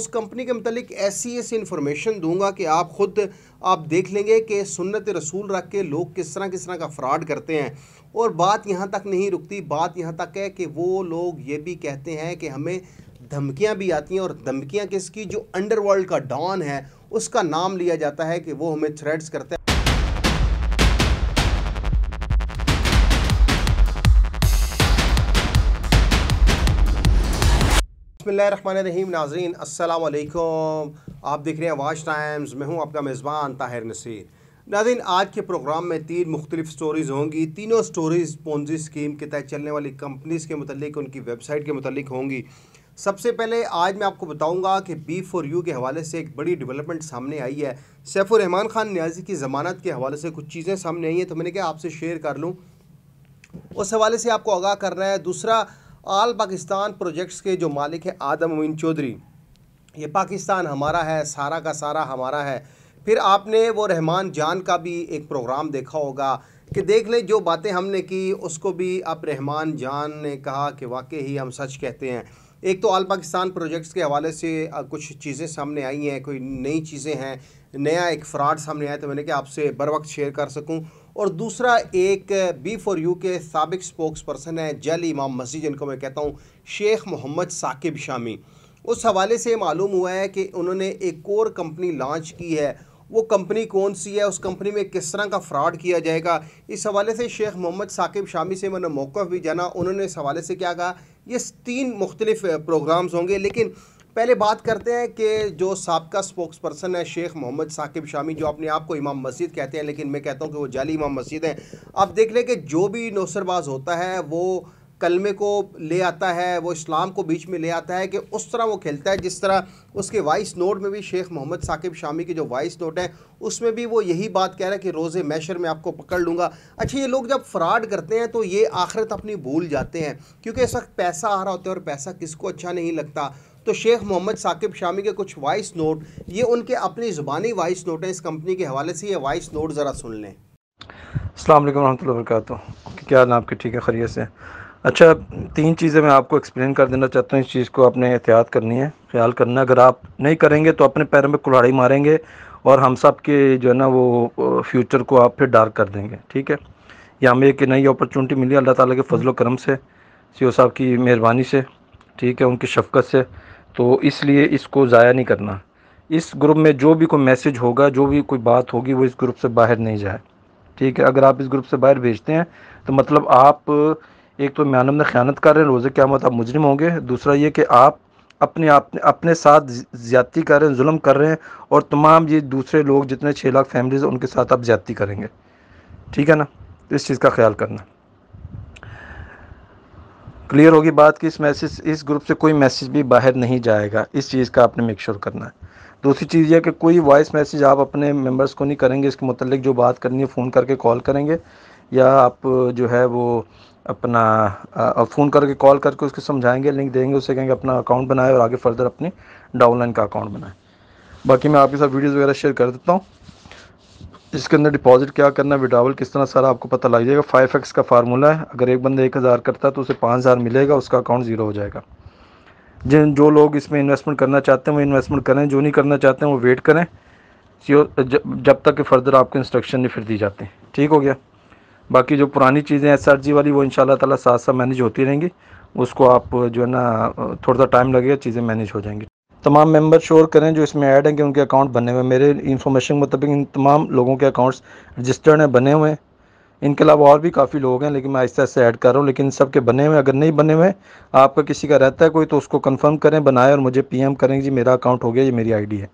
उस कंपनी के मतलब ऐसी ऐसी इन्फॉर्मेशन दूंगा कि आप ख़ुद आप देख लेंगे कि सुन्नत रसूल रख के लोग किस तरह किस तरह का फ्रॉड करते हैं और बात यहाँ तक नहीं रुकती बात यहाँ तक है कि वो लोग ये भी कहते हैं कि हमें धमकियाँ भी आती हैं और धमकियाँ किसकी जो अंडरवर्ल्ड का डॉन है उसका नाम लिया जाता है कि वो हमें थ्रेड्स करते हैं बसमीम नाजरीन असल आप देख रहे हैं वाश टाइम्स मैं हूं आपका मेज़बान ताहिर नसीर नाजीन आज के प्रोग्राम में तीन मुख्तलिफ स्टोरीज़ होंगी तीनों स्टोरीज़ पोन्जी स्कीम के तहत चलने वाली कंपनीज़ के मतलब उनकी वेबसाइट के मतलब होंगी सबसे पहले आज मैं आपको बताऊंगा कि बी फॉर यू के हवाले से एक बड़ी डेवलपमेंट सामने आई है सैफुर रहमान खान न्याजी की ज़मानत के हवाले से कुछ चीज़ें सामने आई हैं तो मैंने कहा आपसे शेयर कर लूँ उस हवाले से आपको आगाह करना है दूसरा आल पाकिस्तान प्रोजेक्ट्स के जो मालिक हैं आदम अमीन चौधरी ये पाकिस्तान हमारा है सारा का सारा हमारा है फिर आपने वो रहमान जान का भी एक प्रोग्राम देखा होगा कि देख लें जो बातें हमने की उसको भी अब रहमान जान ने कहा कि वाकई ही हम सच कहते हैं एक तो आल पाकिस्तान प्रोजेक्ट्स के हवाले से कुछ चीज़ें सामने आई हैं कोई नई चीज़ें हैं नया एक फ्रॉड सामने आया तो मैंने कहा आपसे बर वक्त शेयर कर सकूं और दूसरा एक बी फॉर यू के सबक स्पोक्स पर्सन है जल इमाम मस्जिद जिनको मैं कहता हूँ शेख मोहम्मद साकिब शामी उस हवाले से मालूम हुआ है कि उन्होंने एक और कंपनी लॉन्च की है वो कंपनी कौन सी है उस कंपनी में किस तरह का फ्रॉड किया जाएगा इस हवाले से शेख मोहम्मद साकिब शामी से मैंने मौक़ भी जाना उन्होंने इस हवाले से क्या कहा ये तीन मुख्तलिफ प्रोग्राम्स होंगे लेकिन पहले बात करते हैं कि जो सबका स्पोक्स पर्सन है शेख मोहम्मद साकिब शामी जो अपने आप को इमाम मस्जिद कहते हैं लेकिन मैं कहता हूँ कि वो जाली इमाम मस्जिद हैं आप देख लें कि जो भी नौसरबाज होता है वो कलमे को ले आता है वो इस्लाम को बीच में ले आता है कि उस तरह वो खेलता है जिस तरह उसके वाइस नोट में भी शेख मोहम्मद साकिब शामी की जो वाइस नोट है उसमें भी वो यही बात कह रहा है कि रोज़े मैशर में आपको पकड़ लूँगा अच्छा ये लोग जब फ्रॉड करते हैं तो ये आखिरत अपनी भूल जाते हैं क्योंकि इस वक्त पैसा आ रहा होता है और पैसा किसको अच्छा नहीं लगता तो शेख मोहम्मद साकिब शामी के कुछ वॉइस नोट ये उनके अपनी ज़ुबानी वॉइस नोट हैं इस कंपनी के हवाले से ये वॉइस नोट ज़रा सुन लें अल्लाम वरहमल क्या नाम आपके ठीक है खरीय से अच्छा तीन चीज़ें मैं आपको एक्सप्लेन कर देना चाहता हूँ इस चीज़ को आपने एहतियात करनी है ख्याल करना अगर आप नहीं करेंगे तो अपने पैरों में कुल्हाड़ी मारेंगे और हम सब के जो है ना वो फ्यूचर को आप फिर डार्क कर देंगे ठीक है या हमें एक नई अपॉर्चुनिटी मिली अल्लाह ताला के फजल करम से सी साहब की मेहरबानी से ठीक है उनकी शफकत से तो इसलिए इसको ज़ाया नहीं करना इस ग्रुप में जो भी कोई मैसेज होगा जो भी कोई बात होगी वो इस ग्रुप से बाहर नहीं जाए ठीक है अगर आप इस ग्रुप से बाहर भेजते हैं तो मतलब आप एक तो ईमान में ख़्यानत कर रहे हैं रोज़ क्या आप मुजरिम होंगे दूसरा ये कि आप अपने आप अपने साथ ज़्यादती कर रहे हैं जुल्म कर रहे हैं और तमाम ये दूसरे लोग जितने छः लाख फैमिलीज़ उनके साथ आप ज़्यादती करेंगे ठीक है ना तो इस चीज़ का ख्याल करना क्लियर होगी बात कि इस मैसेज इस ग्रुप से कोई मैसेज भी बाहर नहीं जाएगा इस चीज़ का आपने मेक श्योर करना है दूसरी चीज़ यह कि कोई वॉइस मैसेज आप अपने मेंबर्स को नहीं करेंगे इसके मतलब जो बात करनी है फ़ोन करके कॉल करेंगे या आप जो है वो अपना फ़ोन करके कॉल करके उसको समझाएंगे लिंक देंगे उससे कहेंगे अपना अकाउंट बनाए और आगे फर्दर अपने डाउनलाइन का अकाउंट बनाए बाकी मैं आपके साथ वीडियोज़ वगैरह शेयर कर देता हूँ इसके अंदर डिपॉजिट क्या करना है विड्रावल किस तरह सारा आपको पता लग जाएगा फाइव एक्स का फार्मूला है अगर एक बंदा एक हज़ार करता है तो उसे पाँच हज़ार मिलेगा उसका अकाउंट ज़ीरो हो जाएगा जिन जो लोग इसमें इन्वेस्टमेंट करना चाहते हैं वो इन्वेस्टमेंट करें जो नहीं करना चाहते हैं वो वेट करें जब तक कि फर्दर आपको इंस्ट्रक्शन नहीं फिर दी जाते ठीक हो गया बाकी जो पुरानी चीज़ें एस आर जी वाली वो इन ताला साथ साथ मैनेज होती रहेंगी उसको आप जो है ना थोड़ा सा टाइम लगेगा चीज़ें मैनेज हो जाएंगी तमाम मेंबर शोर करें जो इसमें ऐड हैं कि उनके अकाउंट बने हुए मेरे इन्फॉर्मेशन के मुताबिक इन तमाम लोगों के अकाउंट्स रजिस्टर्ड हैं बने हुए हैं इनके अलावा और भी काफ़ी लोग हैं लेकिन मैं आहिस्ता आहिस्ता ऐड कर रहा हूँ लेकिन सब के बने हुए अगर नहीं बने हुए आपका किसी का रहता है कोई तो उसको कन्फर्म करें बनाए और मुझे एम करें जी मेरा अकाउंट हो गया ये मेरी डी है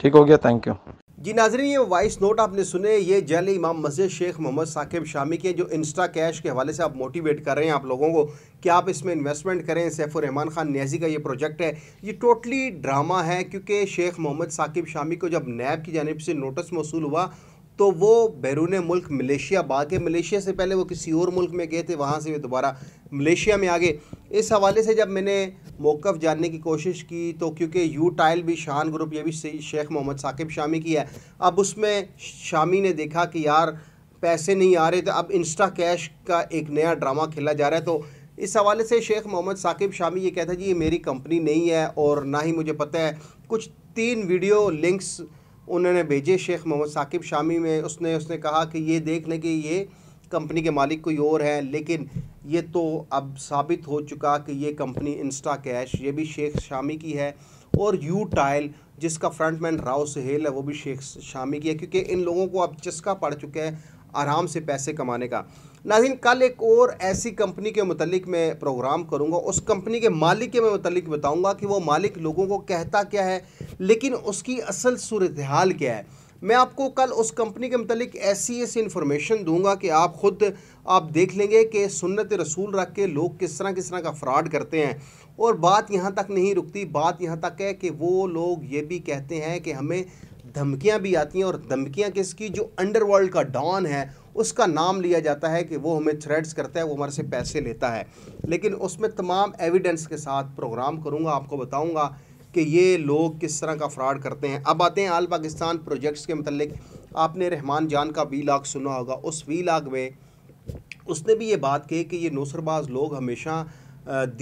ठीक हो गया थैंक यू जी नाजरीन ये वॉइस नोट आपने सुने ये जैल इमाम मस्जिद शेख मोहम्मद साकिब शामी के जो इंस्टा कैश के हवाले से आप मोटिवेट कर रहे हैं आप लोगों को कि आप इसमें इन्वेस्टमेंट करें सैफुर रहमान खान न्याजी का ये प्रोजेक्ट है ये टोटली ड्रामा है क्योंकि शेख मोहम्मद साकिब शामी को जब नैब की जानब से नोटिस मौसू हुआ तो वो बैरून मुल्क मलेशिया भागे मलेशिया से पहले वो किसी और मुल्क में गए थे वहाँ से वे दोबारा मलेशिया में आ गए इस हवाले से जब मैंने मौक़ जानने की कोशिश की तो क्योंकि यू टाइल भी शान ग्रुप ये भी शेख मोहम्मद साकिब शामी की है अब उसमें शामी ने देखा कि यार पैसे नहीं आ रहे थे तो अब इंस्टा कैश का एक नया ड्रामा खेला जा रहा है तो इस हवाले से शेख मोहम्मद साकिब शामी ये कहता है जी ये मेरी कंपनी नहीं है और ना ही मुझे पता है कुछ तीन वीडियो लिंक्स उन्होंने भेजे शेख मोहम्मद साकिब शामी में उसने उसने कहा कि ये देख लें कि ये कंपनी के मालिक कोई और हैं लेकिन ये तो अब साबित हो चुका कि ये कंपनी इंस्टा कैश ये भी शेख शामी की है और यू टाइल जिसका फ्रंटमैन राव सहेल है वो भी शेख शामी की है क्योंकि इन लोगों को अब चस्का पड़ चुका है आराम से पैसे कमाने का नाजिन कल एक और ऐसी कंपनी के मतलब मैं प्रोग्राम करूँगा उस कंपनी के मालिक के मैं मतलब बताऊँगा कि वो मालिक लोगों को कहता क्या है लेकिन उसकी असल सूरत हाल क्या है मैं आपको कल उस कंपनी के मतलब ऐसी ऐसी इन्फॉर्मेशन दूंगा कि आप ख़ुद आप देख लेंगे कि सुन्नत रसूल रख के लोग किस तरह किस तरह का फ्रॉड करते हैं और बात यहाँ तक नहीं रुकती बात यहाँ तक है कि वो लोग ये भी कहते हैं कि हमें धमकियाँ भी आती हैं और धमकियाँ किसकी जो अंडरवर्ल्ड का डॉन है उसका नाम लिया जाता है कि वो हमें थ्रेड्स करता है वो हमारे से पैसे लेता है लेकिन उसमें तमाम एविडेंस के साथ प्रोग्राम करूँगा आपको बताऊँगा कि ये लोग किस तरह का फ्रॉड करते हैं अब आते हैं आल पाकिस्तान प्रोजेक्ट्स के मतलब आपने रहमान जान का वी लाग सुना होगा उस वी लाग में उसने भी ये बात कही कि ये नौसरबाज लोग हमेशा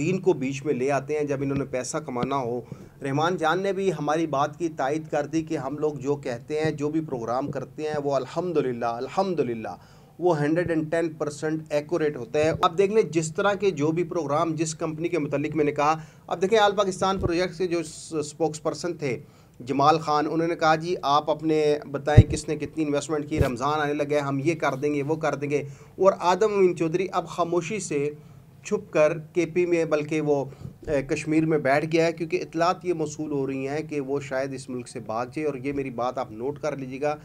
दीन को बीच में ले आते हैं जब इन्होंने पैसा कमाना हो रहमान जान ने भी हमारी बात की तायद कर दी कि हम लोग जो कहते हैं जो भी प्रोग्राम करते हैं वो अलहमदिल्ला अलहमदिल्ला वो 110 परसेंट एक्यूरेट होते हैं अब देख लें जिस तरह के जो भी प्रोग्राम जिस कंपनी के मतलब मैंने कहा अब देखें आल पाकिस्तान प्रोजेक्ट के जो स्पोक्स पर्सन थे जमाल खान उन्होंने कहा जी आप अपने बताएं किसने कितनी इन्वेस्टमेंट की रमज़ान आने लगे हम ये कर देंगे वो कर देंगे और आदम अमीन चौधरी अब खामोशी से छुप कर के पी में बल्कि वो कश्मीर में बैठ गया है क्योंकि इतलात ये मौसू हो रही हैं कि वो शायद इस मुल्क से भाग जाए और ये मेरी बात आप नोट कर लीजिएगा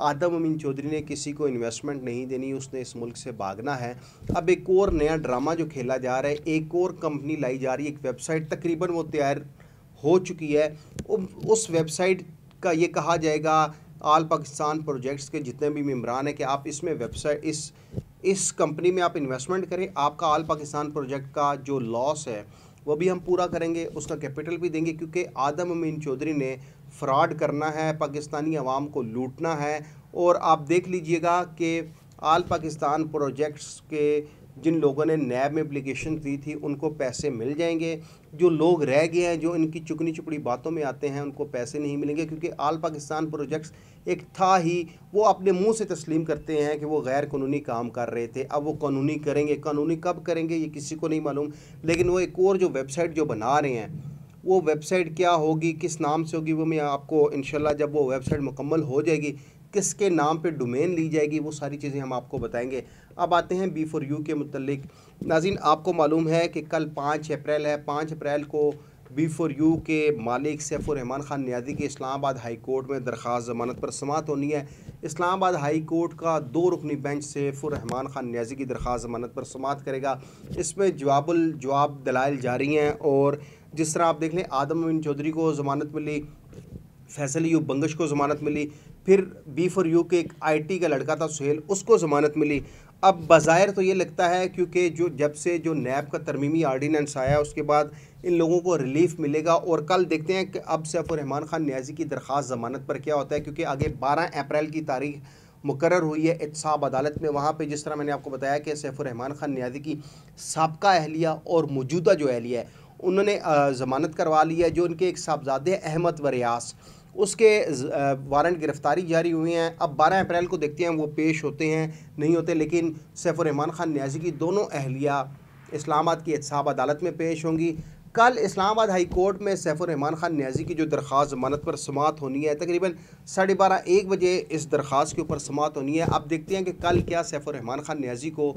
आदम अमीन चौधरी ने किसी को इन्वेस्टमेंट नहीं देनी उसने इस मुल्क से भागना है अब एक और नया ड्रामा जो खेला जा रहा है एक और कंपनी लाई जा रही है एक वेबसाइट तकरीबन वो तैयार हो चुकी है उस वेबसाइट का ये कहा जाएगा आल पाकिस्तान प्रोजेक्ट्स के जितने भी मम्बरान हैं कि आप इसमें वेबसाइट इस इस कंपनी में आप इन्वेस्टमेंट करें आपका आल पाकिस्तान प्रोजेक्ट का जो लॉस है वो भी हम पूरा करेंगे उसका कैपिटल भी देंगे क्योंकि आदम अमीन चौधरी ने फ्रॉड करना है पाकिस्तानी आवाम को लूटना है और आप देख लीजिएगा कि आल पाकिस्तान प्रोजेक्ट्स के जिन लोगों ने नैब में अप्लीकेशन दी थी उनको पैसे मिल जाएंगे जो लोग रह गए हैं जो इनकी चुकनी चुपड़ी बातों में आते हैं उनको पैसे नहीं मिलेंगे क्योंकि आल पाकिस्तान प्रोजेक्ट्स एक था ही वो अपने मुंह से तस्लीम करते हैं कि वो गैर कानूनी काम कर रहे थे अब वो कानूनी करेंगे कानूनी कब करेंगे ये किसी को नहीं मालूम लेकिन वो एक और जो वेबसाइट जो बना रहे हैं वो वेबसाइट क्या होगी किस नाम से होगी वो मैं आपको इनशाला जब वो वेबसाइट मुकम्मल हो जाएगी किसके नाम पे डोमेन ली जाएगी वो सारी चीज़ें हम आपको बताएंगे अब आते हैं बी फॉर यू के मतलब नाजिन आपको मालूम है कि कल पाँच अप्रैल है पाँच अप्रैल को बी फॉर यू के मालिक सैफुररहमान ख़ान न्याजी की इस्लामाबाद हाई कोर्ट में दरख्वास्त जमानत पर समात होनी है इस्लामाबाद हाई कोर्ट का दो रुकनी बेंच सैफुररहमान ख़ान न्याजी की दरख्वास्त जमानत पर समात करेगा इसमें जवाबल जवाब दलाइल जारी हैं और जिस तरह आप देख लें आदम अमीन चौधरी को ज़मानत मिली फैसल यू बंगश को ज़मानत मिली फिर बी फॉर यू के एक टी का लड़का था सुहेल उसको ज़मानत मिली अब बाज़ाहिर तो ये लगता है क्योंकि जो जब से जो नैब का तरमीमी आर्डीनेंस आया उसके बाद इन लोगों को रिलीफ मिलेगा और कल देखते हैं कि अब सैफुररहमान ख़ान न्याजी की दरख्वास्त ज़मानत पर क्या होता है क्योंकि आगे बारह अप्रैल की तारीख मुकर हुई है इसाब अदालत में वहाँ पर जिस तरह मैंने आपको बताया कि सैफुररहमान ख़ान न्याजी की सबका अहलिया और मौजूदा जो अहलिया है उन्होंने ज़मानत करवा ली है जो उनके एक साहबजादे अहमद वरियास उसके वारंट गिरफ्तारी जारी हुई हैं अब 12 अप्रैल को देखते हैं वो पेश होते हैं नहीं होते लेकिन सैफुररहमान ख़ान न्याजी की दोनों अहलिया इस्लामाबाद की एहसाब अदालत में पेश होंगी कल इस्लामाबाद हाई कोर्ट में सैफुररहमान ख़ान न्याजी की जो दरख्वास्त जमानत पर समात होनी है तकरीबन साढ़े बारह एक बजे इस दरख्वास्त के ऊपर समात होनी है अब देखते हैं कि कल क्या सैफुररहमान ख़ान न्याजी को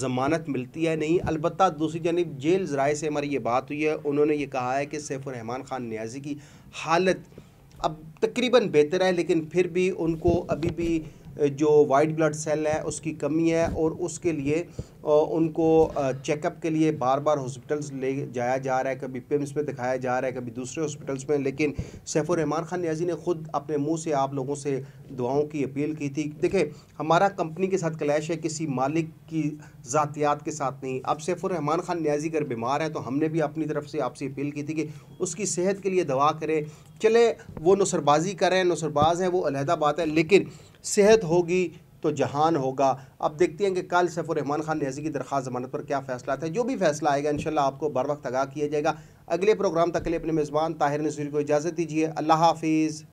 ज़मानत मिलती है नहीं अलबत् दूसरी जानब जेल ज़राए से हमारी ये बात हुई है उन्होंने ये कहा है कि सैफुररहमान ख़ान न्याजी की हालत अब तकरीबन बेहतर है लेकिन फिर भी उनको अभी भी जो वाइट ब्लड सेल है उसकी कमी है और उसके लिए उनको चेकअप के लिए बार बार हॉस्पिटल्स ले जाया जा रहा है कभी पिम्स में दिखाया जा रहा है कभी दूसरे हॉस्पिटल्स में लेकिन सैफुररहमान ख़ान न्याजी ने खुद अपने मुंह से आप लोगों से दुआओं की अपील की थी देखें हमारा कंपनी के साथ क्लैश है किसी मालिक की ज़ातियात के साथ नहीं अब सैफुररहमान ख़ान न्याजी अगर बीमार है तो हमने भी अपनी तरफ से आपसे अपील की थी कि उसकी सेहत के लिए दवा करें चले वो नसरबाजी करें नसरबाज हैं वो अलहदा बात है लेकिन सेहत होगी तो जहान होगा अब देखते हैं कि कल रहमान खान रियाजी की दरख्वास जमानत पर क्या फैसला था जो भी फैसला आएगा इन आपको बर वक्त आगा किया जाएगा अगले प्रोग्राम तक के लिए अपने मेज़बान ताहिर नसूरी को इजाज़त दीजिए अल्लाह हाफिज़